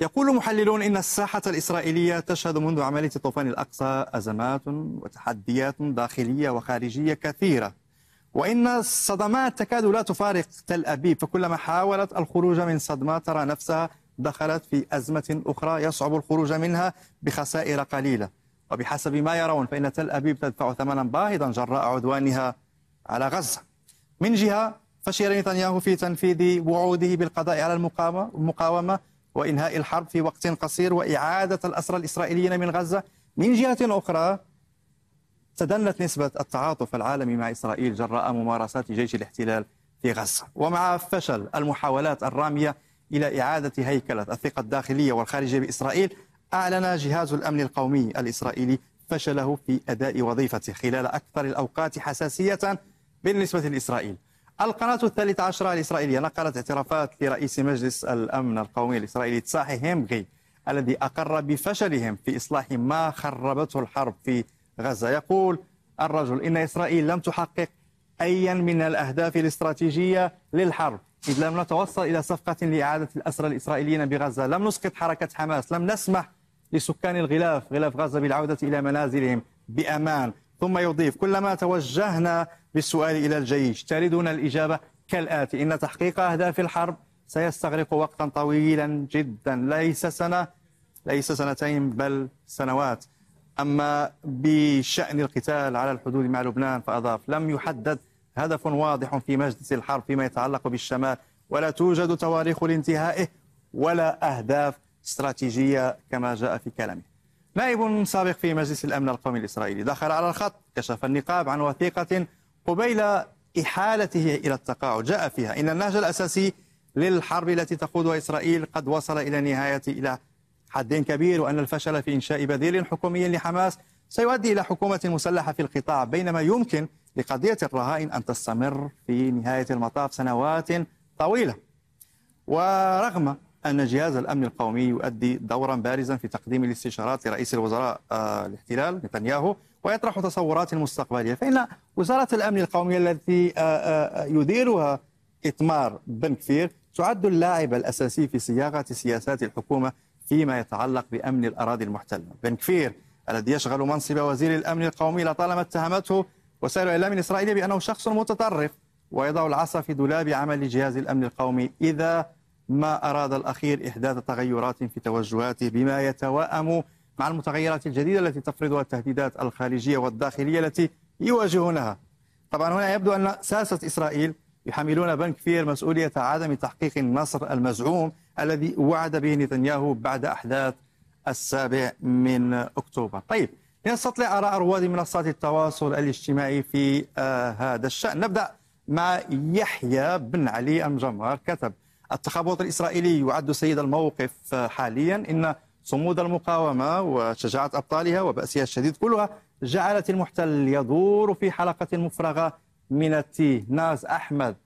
يقول محللون إن الساحة الإسرائيلية تشهد منذ عملية طوفان الأقصى أزمات وتحديات داخلية وخارجية كثيرة وإن الصدمات تكاد لا تفارق تل أبيب فكلما حاولت الخروج من صدمة ترى نفسها دخلت في أزمة أخرى يصعب الخروج منها بخسائر قليلة وبحسب ما يرون فإن تل أبيب تدفع ثمنا باهظا جراء عدوانها على غزة من جهة فشل نتنياهو في تنفيذ وعوده بالقضاء على المقاومة وإنهاء الحرب في وقت قصير وإعادة الأسرى الإسرائيليين من غزة من جهة أخرى تدنت نسبة التعاطف العالمي مع إسرائيل جراء ممارسات جيش الاحتلال في غزة ومع فشل المحاولات الرامية إلى إعادة هيكلة الثقة الداخلية والخارجية بإسرائيل أعلن جهاز الأمن القومي الإسرائيلي فشله في أداء وظيفته خلال أكثر الأوقات حساسية بالنسبة لإسرائيل القناة الثالثة عشرة الإسرائيلية نقلت اعترافات لرئيس مجلس الأمن القومي الإسرائيلي تساحي هيمغي الذي أقر بفشلهم في إصلاح ما خربته الحرب في غزة يقول الرجل إن إسرائيل لم تحقق أيا من الأهداف الاستراتيجية للحرب إذ لم نتوصل إلى صفقة لإعادة الأسرى الإسرائيليين بغزة لم نسقط حركة حماس لم نسمح لسكان الغلاف غلاف غزة بالعودة إلى منازلهم بأمان ثم يضيف كلما توجهنا بالسؤال إلى الجيش تردنا الإجابة كالآتي إن تحقيق أهداف الحرب سيستغرق وقتا طويلا جدا ليس سنة ليس سنتين بل سنوات أما بشأن القتال على الحدود مع لبنان فأضاف لم يحدد هدف واضح في مجلس الحرب فيما يتعلق بالشمال ولا توجد تواريخ لانتهائه ولا أهداف استراتيجية كما جاء في كلامه نائب سابق في مجلس الأمن القومي الإسرائيلي دخل على الخط كشف النقاب عن وثيقة قبيل إحالته إلى التقاعد جاء فيها إن النهج الأساسي للحرب التي تقودها إسرائيل قد وصل إلى نهاية إلى حد كبير وأن الفشل في إنشاء بديل حكومي لحماس سيؤدي إلى حكومة مسلحة في القطاع بينما يمكن لقضية الرهائن أن تستمر في نهاية المطاف سنوات طويلة ورغم أن جهاز الأمن القومي يؤدي دورا بارزا في تقديم الاستشارات لرئيس الوزراء آه، الاحتلال نتنياهو ويطرح تصورات مستقبلية فإن وزارة الأمن القومي التي آه، آه، يديرها إتمار بن كفير تعد اللاعب الأساسي في صياغة سياسات الحكومة فيما يتعلق بأمن الأراضي المحتلة بن كفير الذي يشغل منصب وزير الأمن القومي لطالما اتهمته وسائل الإعلام الإسرائيلية بأنه شخص متطرف ويضع العصا في دولاب عمل جهاز الأمن القومي إذا ما أراد الأخير إحداث تغيرات في توجهاته بما يتواءم مع المتغيرات الجديدة التي تفرضها التهديدات الخارجية والداخلية التي يواجهونها طبعا هنا يبدو أن ساسة إسرائيل يحملون بنك فير مسؤولية عدم تحقيق النصر المزعوم الذي وعد به نتنياهو بعد أحداث السابع من أكتوبر طيب لنستطلع آراء رواد منصات التواصل الاجتماعي في آه هذا الشأن نبدأ مع يحيى بن علي المجمر كتب التخبط الإسرائيلي يعد سيد الموقف حاليا إن صمود المقاومة وشجاعة أبطالها وبأسها الشديد كلها جعلت المحتل يدور في حلقة مفرغة من التيه ناز أحمد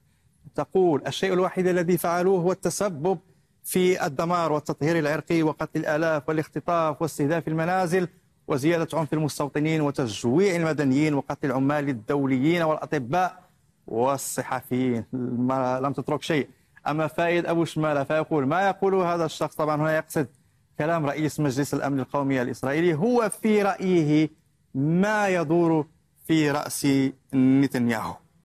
تقول الشيء الوحيد الذي فعلوه هو التسبب في الدمار والتطهير العرقي وقتل الآلاف والاختطاف واستهداف المنازل وزيادة عنف المستوطنين وتجويع المدنيين وقتل العمال الدوليين والأطباء والصحفيين لم تترك شيء أما فائد أبو شمالة فيقول ما يقول هذا الشخص طبعا هنا يقصد كلام رئيس مجلس الأمن القومي الإسرائيلي هو في رأيه ما يدور في رأس نتنياهو